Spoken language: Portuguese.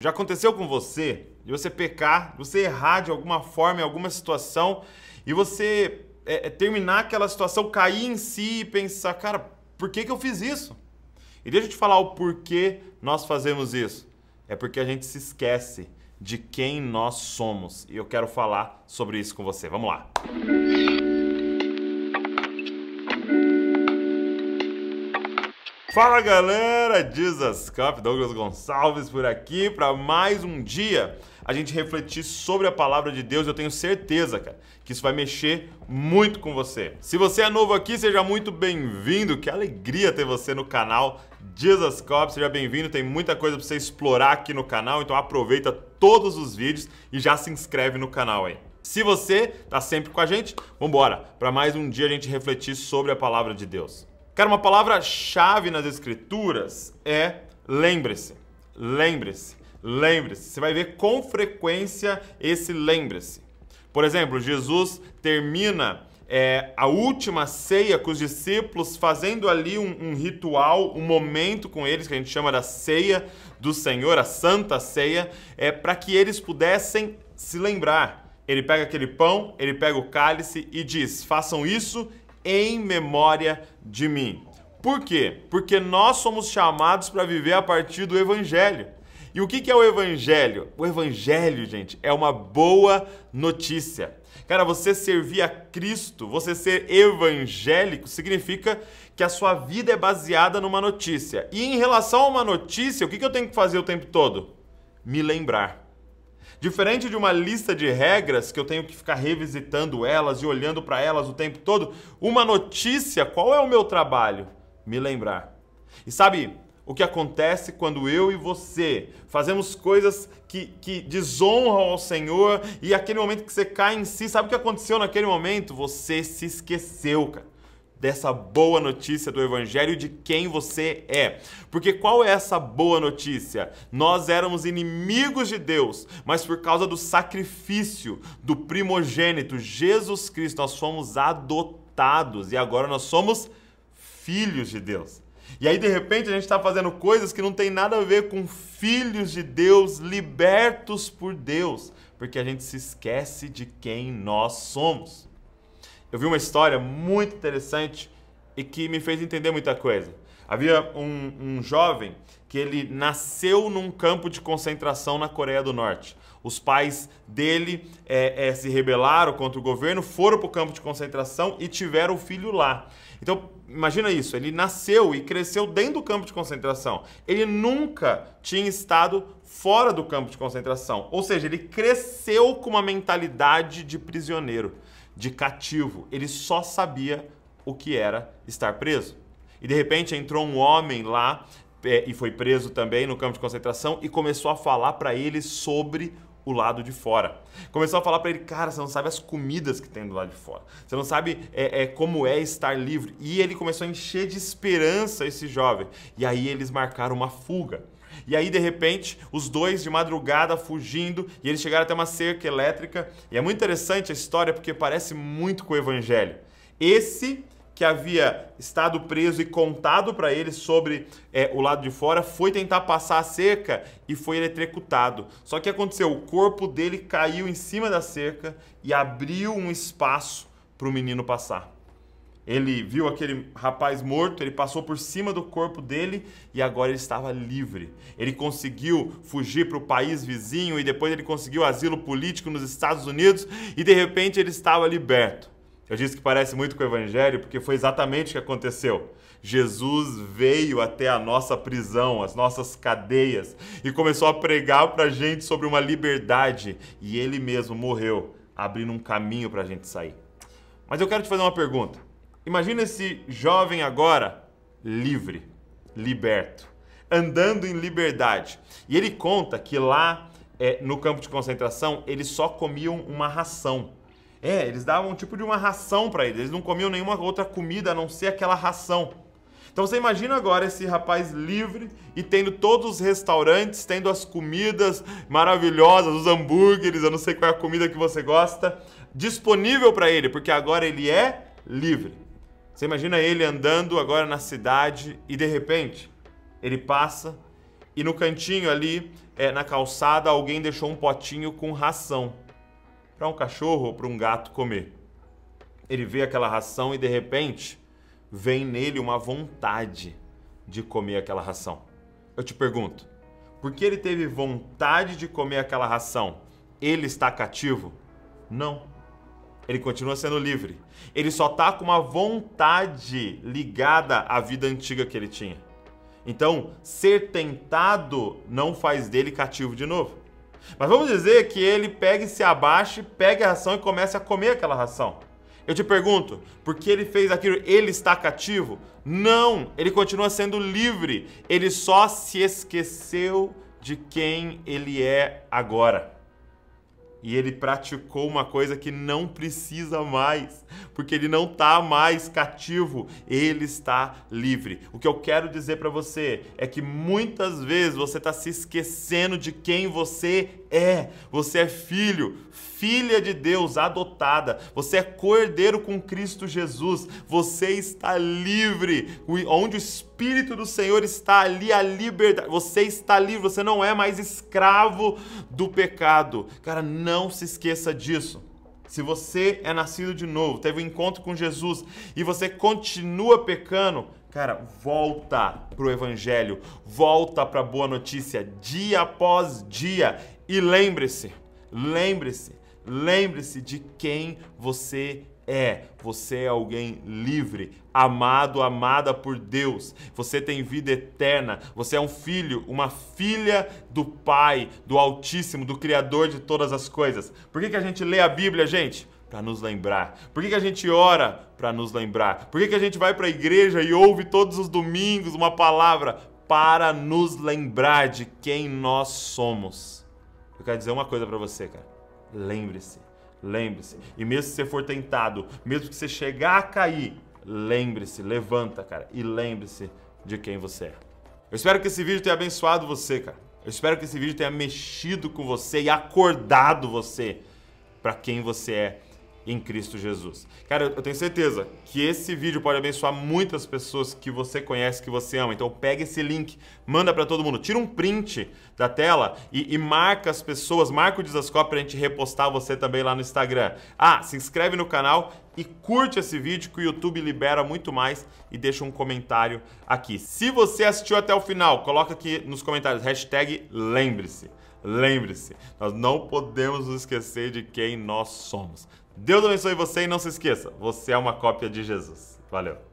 Já aconteceu com você de você pecar, você errar de alguma forma em alguma situação e você é, é, terminar aquela situação, cair em si e pensar, cara, por que, que eu fiz isso? E deixa eu te falar o porquê nós fazemos isso. É porque a gente se esquece de quem nós somos. E eu quero falar sobre isso com você. Vamos lá. Música Fala galera, Jesus Cup, Douglas Gonçalves por aqui para mais um dia a gente refletir sobre a palavra de Deus. Eu tenho certeza, cara, que isso vai mexer muito com você. Se você é novo aqui, seja muito bem-vindo. Que alegria ter você no canal Jesus Cop. Seja bem-vindo. Tem muita coisa para você explorar aqui no canal, então aproveita todos os vídeos e já se inscreve no canal aí. Se você tá sempre com a gente, vamos embora para mais um dia a gente refletir sobre a palavra de Deus. Cara, uma palavra-chave nas escrituras é lembre-se. Lembre-se. Lembre-se. Você vai ver com frequência esse lembre-se. Por exemplo, Jesus termina é, a última ceia com os discípulos, fazendo ali um, um, ritual, um momento com eles, que a gente chama da ceia do Senhor, a santa ceia, é, para que eles pudessem se lembrar. Ele pega aquele pão, ele pega o cálice e diz: façam isso em memória de mim. Por quê? Porque nós somos chamados para viver a partir do Evangelho. E o que é o Evangelho? O Evangelho, gente, é uma boa notícia. Cara, você servir a Cristo, você ser evangélico, significa que a sua vida é baseada numa notícia. E em relação a uma notícia, o que eu tenho que fazer o tempo todo? Me lembrar. Diferente de uma lista de regras que eu tenho que ficar revisitando elas e olhando para elas o tempo todo, uma notícia, qual é o meu trabalho? Me lembrar. E sabe o que acontece quando eu e você fazemos coisas que, que desonram ao Senhor e aquele momento que você cai em si, sabe o que aconteceu naquele momento? Você se esqueceu, cara dessa boa notícia do Evangelho de quem você é. Porque qual é essa boa notícia? Nós éramos inimigos de Deus, mas por causa do sacrifício do primogênito Jesus Cristo, nós fomos adotados e agora nós somos filhos de Deus. E aí, de repente, a gente está fazendo coisas que não tem nada a ver com filhos de Deus, libertos por Deus, porque a gente se esquece de quem nós somos eu vi uma história muito interessante e que me fez entender muita coisa. Havia um, um jovem que ele nasceu num campo de concentração na Coreia do Norte. Os pais dele é, é, se rebelaram contra o governo, foram para o campo de concentração e tiveram o filho lá. Então, imagina isso: ele nasceu e cresceu dentro do campo de concentração. Ele nunca tinha estado fora do campo de concentração. Ou seja, ele cresceu com uma mentalidade de prisioneiro de cativo. Ele só sabia o que era estar preso. E de repente entrou um homem lá é, e foi preso também no campo de concentração e começou a falar para ele sobre o lado de fora. Começou a falar para ele, cara, você não sabe as comidas que tem do lado de fora. Você não sabe é, é, como é estar livre. E ele começou a encher de esperança esse jovem. E aí eles marcaram uma fuga. E aí, de repente, os dois de madrugada fugindo e eles chegaram até uma cerca elétrica. E é muito interessante a história porque parece muito com o evangelho. Esse que havia estado preso e contado para ele sobre é, o lado de fora, foi tentar passar a cerca e foi eletrocutado. Só que aconteceu, o corpo dele caiu em cima da cerca e abriu um espaço para o menino passar. Ele viu aquele rapaz morto, ele passou por cima do corpo dele e agora ele estava livre. Ele conseguiu fugir para o país vizinho e depois ele conseguiu asilo político nos Estados Unidos e de repente ele estava liberto. Eu disse que parece muito com o Evangelho porque foi exatamente o que aconteceu. Jesus veio até a nossa prisão, as nossas cadeias, e começou a pregar para a gente sobre uma liberdade. E ele mesmo morreu, abrindo um caminho para a gente sair. Mas eu quero te fazer uma pergunta. Imagina esse jovem agora livre, liberto, andando em liberdade. E ele conta que lá é, no campo de concentração eles só comiam uma ração é, eles davam um tipo de uma ração para eles. Eles não comiam nenhuma outra comida a não ser aquela ração. Então você imagina agora esse rapaz livre e tendo todos os restaurantes, tendo as comidas maravilhosas, os hambúrgueres, eu não sei qual é a comida que você gosta, disponível para ele, porque agora ele é livre. Você imagina ele andando agora na cidade e de repente ele passa e no cantinho ali, é, na calçada, alguém deixou um potinho com ração para um cachorro ou para um gato comer. Ele vê aquela ração e de repente vem nele uma vontade de comer aquela ração. Eu te pergunto, por que ele teve vontade de comer aquela ração? Ele está cativo? Não. Ele continua sendo livre. Ele só está com uma vontade ligada à vida antiga que ele tinha. Então, ser tentado não faz dele cativo de novo. Mas vamos dizer que ele pegue, se abaixe, pegue a ração e comece a comer aquela ração. Eu te pergunto, por que ele fez aquilo? Ele está cativo? Não, ele continua sendo livre. Ele só se esqueceu de quem ele é agora. E ele praticou uma coisa que não precisa mais, porque ele não está mais cativo, ele está livre. O que eu quero dizer para você é que muitas vezes você está se esquecendo de quem você é. Você é filho, filha de Deus adotada. Você é cordeiro com Cristo Jesus. Você está livre. Onde o Espírito do Senhor está ali, a liberdade. Você está livre, você não é mais escravo do pecado. Cara, não se esqueça disso. Se você é nascido de novo, teve um encontro com Jesus e você continua pecando, cara, volta para o evangelho, volta para a boa notícia dia após dia e lembre-se, lembre-se, lembre-se de quem você é é, você é alguém livre, amado, amada por Deus. Você tem vida eterna. Você é um filho, uma filha do Pai, do Altíssimo, do Criador de todas as coisas. Por que, que a gente lê a Bíblia, gente? Para nos lembrar. Por que, que a gente ora? Para nos lembrar. Por que, que a gente vai para a igreja e ouve todos os domingos uma palavra? Para nos lembrar de quem nós somos. Eu quero dizer uma coisa para você, cara. Lembre-se Lembre-se. E mesmo que você for tentado, mesmo que você chegar a cair, lembre-se, levanta, cara, e lembre-se de quem você é. Eu espero que esse vídeo tenha abençoado você, cara. Eu espero que esse vídeo tenha mexido com você e acordado você para quem você é em Cristo Jesus. Cara, eu tenho certeza que esse vídeo pode abençoar muitas pessoas que você conhece, que você ama. Então pega esse link, manda para todo mundo, tira um print da tela e, e marca as pessoas, marca o Desascope para a gente repostar você também lá no Instagram. Ah, se inscreve no canal e curte esse vídeo que o YouTube libera muito mais e deixa um comentário aqui. Se você assistiu até o final, coloca aqui nos comentários hashtag lembre-se. Lembre-se, nós não podemos nos esquecer de quem nós somos. Deus abençoe você e não se esqueça, você é uma cópia de Jesus. Valeu!